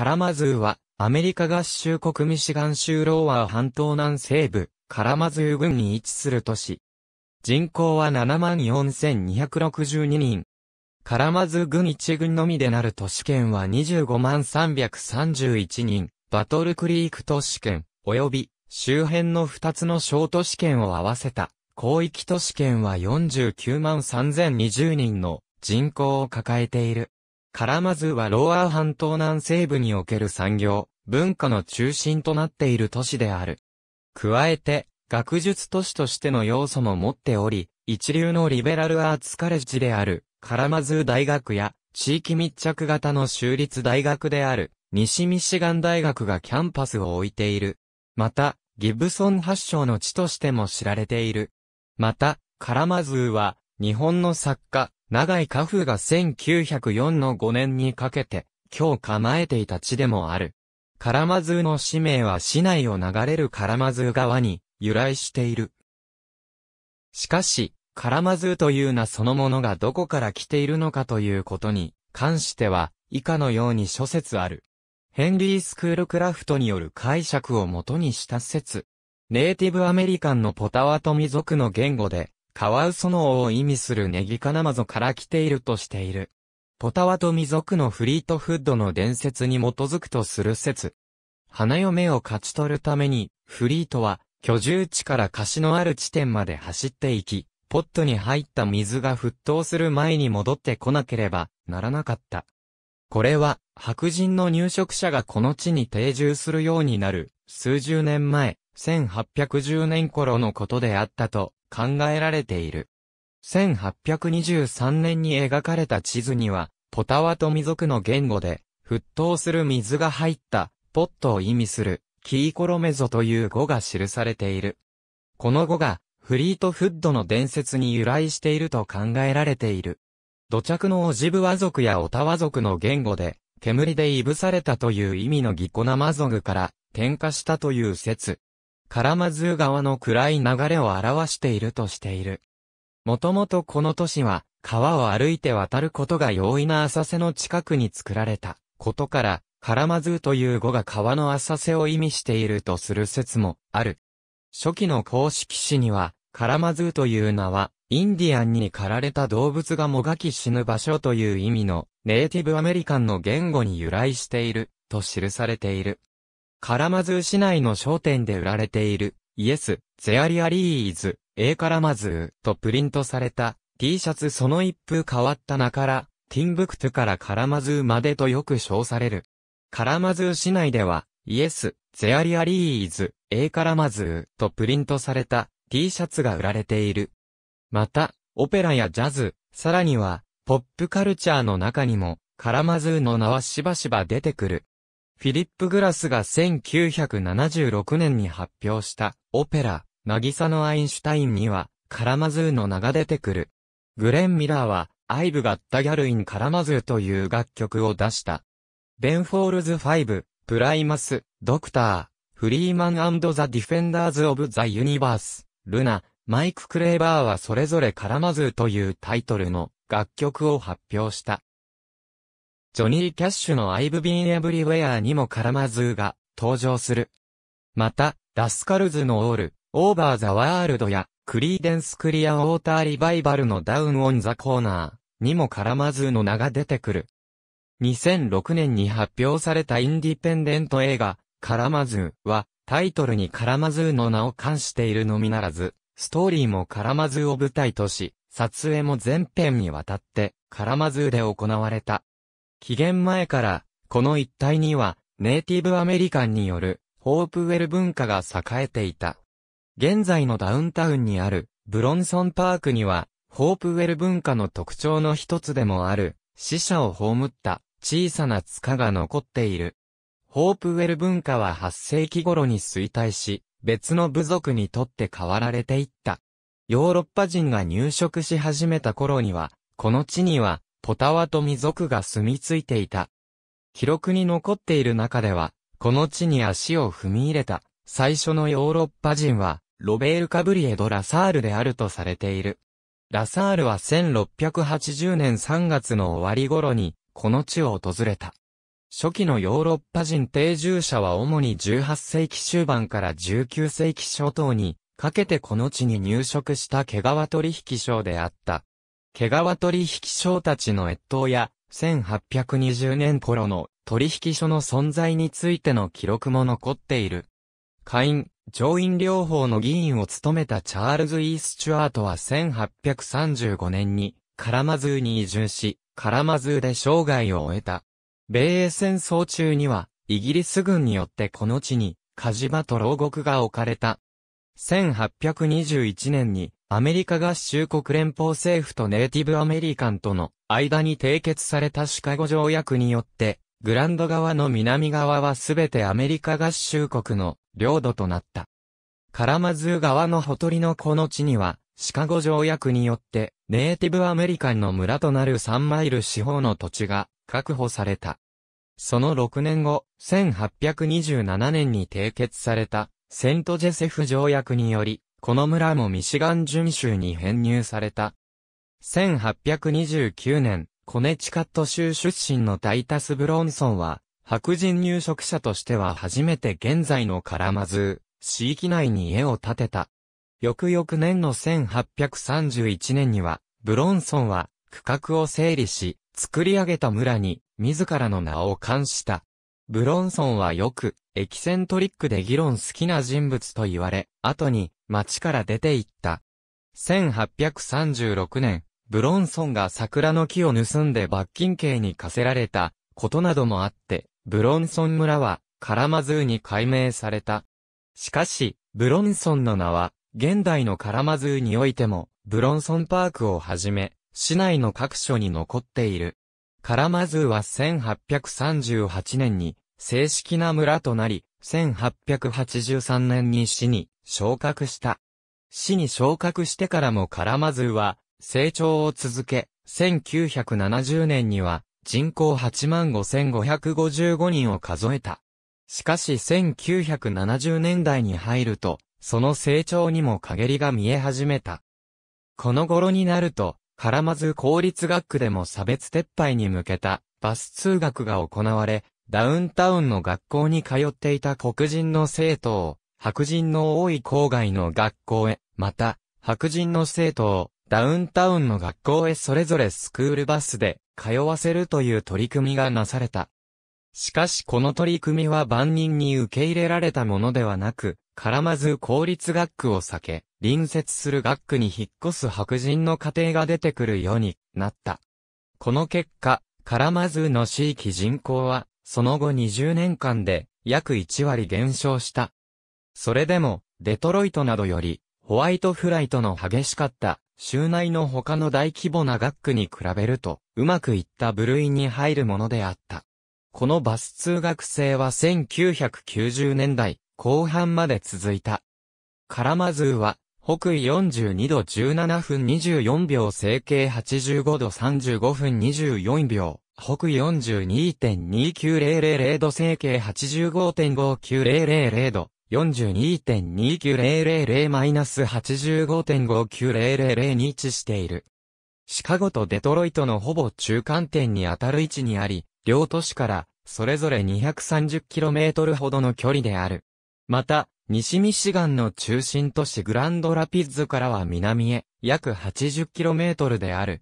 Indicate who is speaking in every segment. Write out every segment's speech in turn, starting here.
Speaker 1: カラマズーは、アメリカ合衆国ミシガン州ローワー半島南西部、カラマズー郡に位置する都市。人口は74,262人。カラマズー郡1郡のみでなる都市圏は2 5 3 3 1人、バトルクリーク都市圏、及び周辺の2つの小都市圏を合わせた、広域都市圏は49万3020人の人口を抱えている。カラマズはローアー半島南西部における産業、文化の中心となっている都市である。加えて、学術都市としての要素も持っており、一流のリベラルアーツカレッジである、カラマズー大学や、地域密着型の州立大学である、西ミシガン大学がキャンパスを置いている。また、ギブソン発祥の地としても知られている。また、カラマズーは、日本の作家、長井家風が1904の5年にかけて、今日構えていた地でもある。カラマズーの使命は市内を流れるカラマズー川に由来している。しかし、カラマズーという名そのものがどこから来ているのかということに関しては、以下のように諸説ある。ヘンリー・スクールクラフトによる解釈をもとにした説。ネイティブアメリカンのポタワトミ族の言語で、カワウソの王を意味するネギカナマゾから来ているとしている。ポタワと未族のフリートフッドの伝説に基づくとする説。花嫁を勝ち取るために、フリートは、居住地から貸しのある地点まで走っていき、ポットに入った水が沸騰する前に戻ってこなければならなかった。これは、白人の入植者がこの地に定住するようになる、数十年前、1810年頃のことであったと考えられている。1823年に描かれた地図には、ポタワトミ族の言語で、沸騰する水が入ったポットを意味するキーコロメゾという語が記されている。この語がフリートフッドの伝説に由来していると考えられている。土着のオジブワ族やオタワ族の言語で、煙でいぶされたという意味のギコナマ族から、点火したという説。カラマズー川の暗い流れを表しているとしている。もともとこの都市は、川を歩いて渡ることが容易な浅瀬の近くに作られたことから、カラマズーという語が川の浅瀬を意味しているとする説もある。初期の公式誌には、カラマズーという名は、インディアンに狩られた動物がもがき死ぬ場所という意味の、ネイティブアメリカンの言語に由来している、と記されている。カラマズー市内の商店で売られている、イエス、ゼアリアリーズ、エーカラマズーとプリントされた T シャツその一風変わった名から、ティンブクトゥからカラマズーまでとよく称される。カラマズー市内では、イエス、ゼアリアリーズ、エーカラマズーとプリントされた T シャツが売られている。また、オペラやジャズ、さらには、ポップカルチャーの中にも、カラマズーの名はしばしば出てくる。フィリップ・グラスが1976年に発表したオペラ、渚のアインシュタインには、カラマズーの名が出てくる。グレン・ミラーは、アイブ・ガッタ・ギャルイン・カラマズーという楽曲を出した。ベン・フォールズファイブ、プライマス、ドクター、フリーマンザ・ディフェンダーズ・オブ・ザ・ユニバース、ルナ、マイク・クレーバーはそれぞれカラマズーというタイトルの楽曲を発表した。ジョニー・キャッシュの I've been everywhere にもが登場する。また、ラスカルズのオール、オーバー・ザ・ワールドや、クリーデンス・クリア・ウォーター・リバイバルのダウン・オン・ザ・コーナーにもカラマズーの名が出てくる。2006年に発表されたインディペンデント映画、カラマズーは、タイトルにカラマズーの名を冠しているのみならず、ストーリーもカラマズーを舞台とし、撮影も全編にわたって、カラマズーで行われた。紀元前から、この一帯には、ネイティブアメリカンによる、ホープウェル文化が栄えていた。現在のダウンタウンにある、ブロンソンパークには、ホープウェル文化の特徴の一つでもある、死者を葬った小さな塚が残っている。ホープウェル文化は8世紀頃に衰退し、別の部族にとって変わられていった。ヨーロッパ人が入植し始めた頃には、この地にはポタワトミ族が住み着いていた。記録に残っている中では、この地に足を踏み入れた、最初のヨーロッパ人は、ロベール・カブリエド・ラサールであるとされている。ラサールは1680年3月の終わり頃に、この地を訪れた。初期のヨーロッパ人定住者は主に18世紀終盤から19世紀初頭に、かけてこの地に入植した毛皮取引商であった。毛皮取引所たちの越冬や、1820年頃の取引所の存在についての記録も残っている。下院、上院両方の議員を務めたチャールズ・イースチュアートは1835年に、カラマズーに移住し、カラマズーで生涯を終えた。米英戦争中には、イギリス軍によってこの地に、カジバと牢獄が置かれた。1821年に、アメリカ合衆国連邦政府とネイティブアメリカンとの間に締結されたシカゴ条約によって、グランド側の南側はすべてアメリカ合衆国の領土となった。カラマズー側のほとりのこの地には、シカゴ条約によって、ネイティブアメリカンの村となる3マイル四方の土地が確保された。その6年後、1827年に締結された、セントジェセフ条約により、この村もミシガン準州に編入された。1829年、コネチカット州出身のダイタス・ブロンソンは、白人入植者としては初めて現在のカラマズー、市域内に家を建てた。翌々年の1831年には、ブロンソンは区画を整理し、作り上げた村に自らの名を冠した。ブロンソンはよく、エキセントリックで議論好きな人物と言われ、後に、町から出て行った。1836年、ブロンソンが桜の木を盗んで罰金刑に課せられたことなどもあって、ブロンソン村はカラマズーに改名された。しかし、ブロンソンの名は、現代のカラマズーにおいても、ブロンソンパークをはじめ、市内の各所に残っている。カラマズーは1838年に正式な村となり、1883年に市に昇格した。市に昇格してからもカラマズーは成長を続け、1970年には人口85,555人を数えた。しかし1970年代に入ると、その成長にも陰りが見え始めた。この頃になると、カラマズ公立学区でも差別撤廃に向けたバス通学が行われ、ダウンタウンの学校に通っていた黒人の生徒を、白人の多い郊外の学校へ、また、白人の生徒を、ダウンタウンの学校へそれぞれスクールバスで通わせるという取り組みがなされた。しかしこの取り組みは万人に受け入れられたものではなく、絡まず公立学区を避け、隣接する学区に引っ越す白人の家庭が出てくるようになった。この結果、絡まずの地域人口はその後20年間で約1割減少した。それでも、デトロイトなどより、ホワイトフライトの激しかった、州内の他の大規模な学区に比べると、うまくいった部類に入るものであった。このバス通学生は1990年代後半まで続いた。カラマズーは、北緯42度17分24秒、整形85度35分24秒、北42.2900度整形85.5900度、42.2900-85.5900に位置している。シカゴとデトロイトのほぼ中間点にあたる位置にあり、両都市からそれぞれ 230km ほどの距離である。また、西ミシガンの中心都市グランドラピッズからは南へ約 80km である。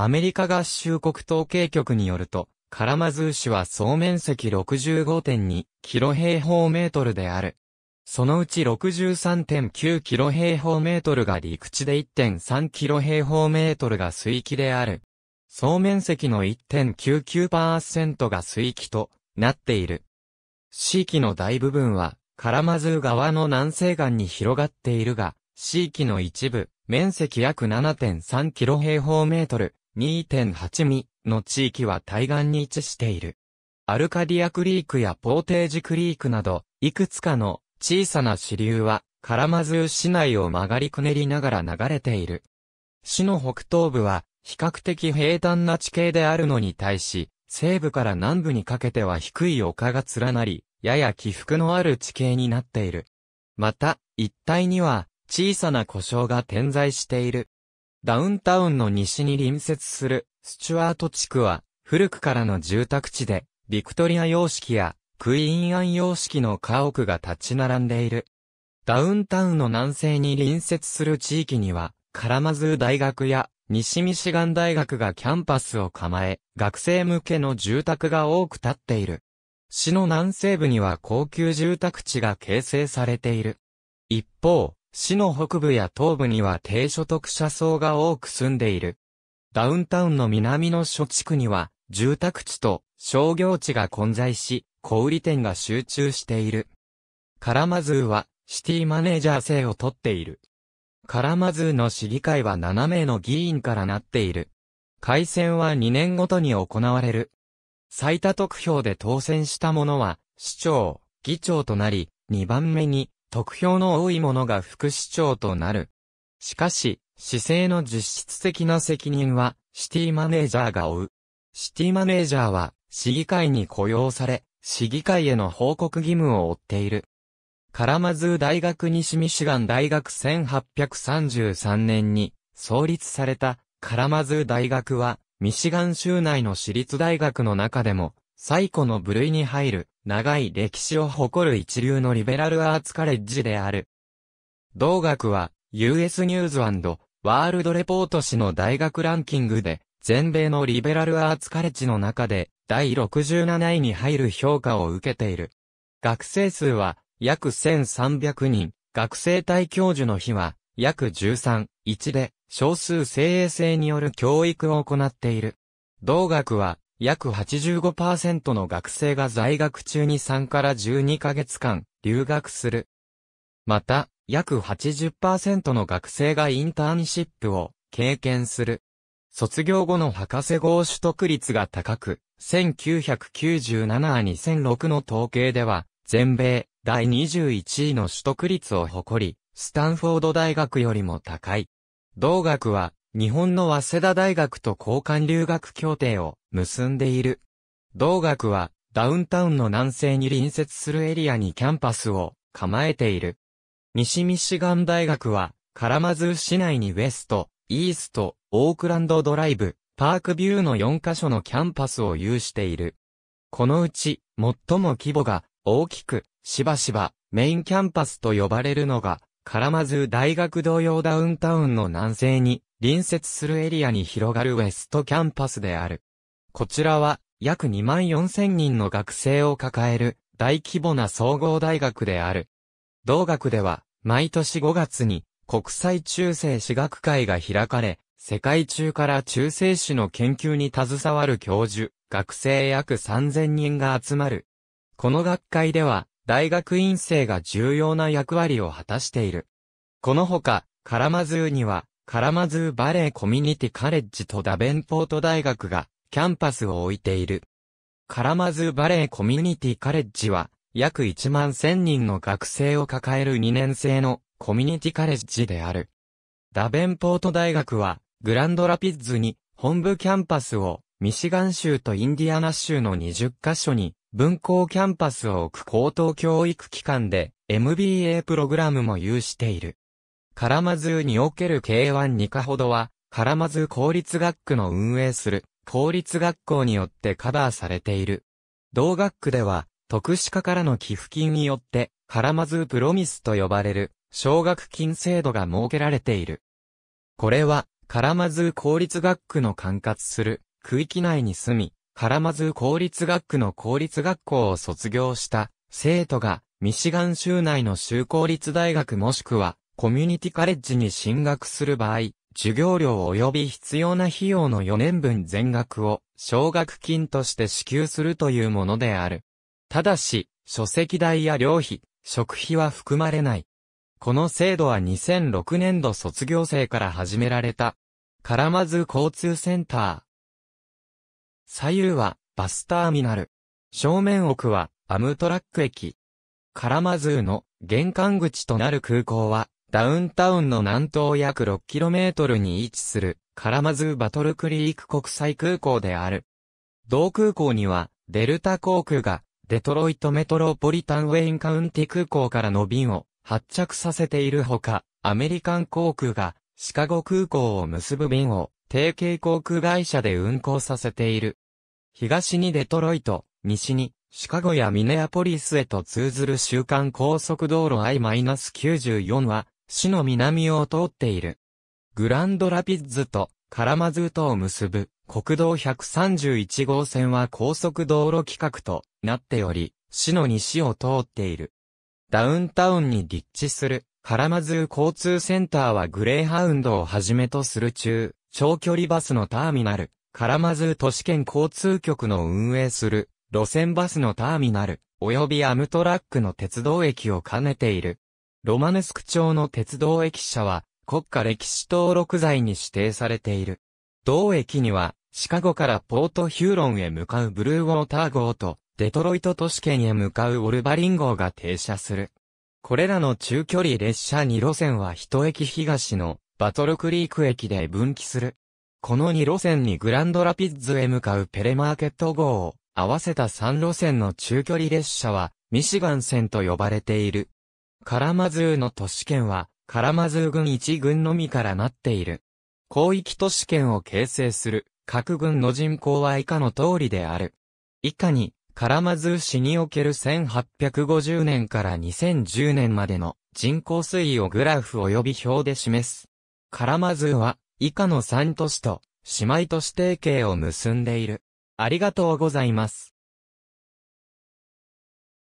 Speaker 1: アメリカ合衆国統計局によると、カラマズー市は総面積65.2キロ平方メートルである。そのうち63.9キロ平方メートルが陸地で1.3キロ平方メートルが水域である。総面積の1.99%が水域となっている。地域の大部分はカラマズー川の南西岸に広がっているが、地域の一部、面積約7.3キロ平方メートル2.8ミの地域は対岸に位置している。アルカディアクリークやポーテージクリークなど、いくつかの小さな支流は、カラマズー市内を曲がりくねりながら流れている。市の北東部は、比較的平坦な地形であるのに対し、西部から南部にかけては低い丘が連なり、やや起伏のある地形になっている。また、一帯には、小さな故障が点在している。ダウンタウンの西に隣接するスチュワート地区は古くからの住宅地でビクトリア様式やクイーンアン様式の家屋が立ち並んでいる。ダウンタウンの南西に隣接する地域にはカラマズー大学や西ミシガン大学がキャンパスを構え、学生向けの住宅が多く建っている。市の南西部には高級住宅地が形成されている。一方、市の北部や東部には低所得者層が多く住んでいる。ダウンタウンの南の諸地区には、住宅地と商業地が混在し、小売店が集中している。カラマズーは、シティマネージャー制をとっている。カラマズーの市議会は7名の議員からなっている。改選は2年ごとに行われる。最多得票で当選した者は、市長、議長となり、2番目に得票の多い者が副市長となる。しかし、市政の実質的な責任は、シティマネージャーが負う。シティマネージャーは、市議会に雇用され、市議会への報告義務を負っている。カラマズー大学西ミシガン大学1833年に創立されたカラマズー大学はミシガン州内の私立大学の中でも最古の部類に入る、長い歴史を誇る一流のリベラルアーツカレッジである。同学は、US ニューズワールドレポート誌の大学ランキングで、全米のリベラルアーツカレッジの中で、第67位に入る評価を受けている。学生数は、約1300人、学生対教授の日は、約13、1で、少数精鋭制による教育を行っている。同学は、約85%の学生が在学中に3から12ヶ月間留学する。また、約80%の学生がインターンシップを経験する。卒業後の博士号取得率が高く、1997-2006の統計では、全米第21位の取得率を誇り、スタンフォード大学よりも高い。同学は、日本の早稲田大学と交換留学協定を結んでいる。同学はダウンタウンの南西に隣接するエリアにキャンパスを構えている。西ミシガン大学はカラマズー市内にウェスト、イースト、オークランドドライブ、パークビューの4カ所のキャンパスを有している。このうち最も規模が大きく、しばしばメインキャンパスと呼ばれるのが、カラマズー大学同様ダウンタウンの南西に隣接するエリアに広がるウェストキャンパスである。こちらは約2万4千人の学生を抱える大規模な総合大学である。同学では毎年5月に国際中世史学会が開かれ、世界中から中世史の研究に携わる教授、学生約3000人が集まる。この学会では、大学院生が重要な役割を果たしている。このほか、カラマズーには、カラマズーバレーコミュニティカレッジとダベンポート大学がキャンパスを置いている。カラマズーバレーコミュニティカレッジは約1万1000人の学生を抱える2年生のコミュニティカレッジである。ダベンポート大学はグランドラピッズに本部キャンパスをミシガン州とインディアナ州の20カ所に文校キャンパスを置く高等教育機関で MBA プログラムも有している。カラマズーにおける K1 にかほどは、カラマズー公立学区の運営する公立学校によってカバーされている。同学区では、特殊化からの寄付金によって、カラマズープロミスと呼ばれる、奨学金制度が設けられている。これは、カラマズー公立学区の管轄する区域内に住み、カラマズー公立学区の公立学校を卒業した生徒がミシガン州内の州公立大学もしくはコミュニティカレッジに進学する場合、授業料及び必要な費用の4年分全額を奨学金として支給するというものである。ただし、書籍代や料費、食費は含まれない。この制度は2006年度卒業生から始められた。カラマズ交通センター。左右はバスターミナル。正面奥はアムトラック駅。カラマズーの玄関口となる空港はダウンタウンの南東約 6km に位置する、カラマズーバトルクリーク国際空港である。同空港には、デルタ航空が、デトロイトメトロポリタンウェインカウンティ空港からの便を発着させているほか、アメリカン航空が、シカゴ空港を結ぶ便を、提携航空会社で運航させている。東にデトロイト、西にシカゴやミネアポリスへと通ずる週間高速道路 I-94 は市の南を通っている。グランドラピッズとカラマズートを結ぶ国道131号線は高速道路規格となっており、市の西を通っている。ダウンタウンに立地するカラマズー交通センターはグレーハウンドをはじめとする中、長距離バスのターミナル、カラマズー都市圏交通局の運営する路線バスのターミナル、及びアムトラックの鉄道駅を兼ねているロマネスク町の鉄道駅舎は、国家歴史登録財に指定されている。同駅には、シカゴからポートヒューロンへ向かうブルーウォーター号と、デトロイト都市圏へ向かうオルバリン号が停車する。これらの中距離列車2路線は1駅東のバトルクリーク駅で分岐する。この2路線にグランドラピッズへ向かうペレマーケット号を合わせた3路線の中距離列車はミシガン線と呼ばれている。カラマズーの都市圏は、カラマズー軍一軍のみからなっている。広域都市圏を形成する、各軍の人口は以下の通りである。以下に、カラマズー市における1850年から2010年までの人口推移をグラフ及び表で示す。カラマズーは、以下の3都市と、姉妹都市提携を結んでいる。ありがとうございます。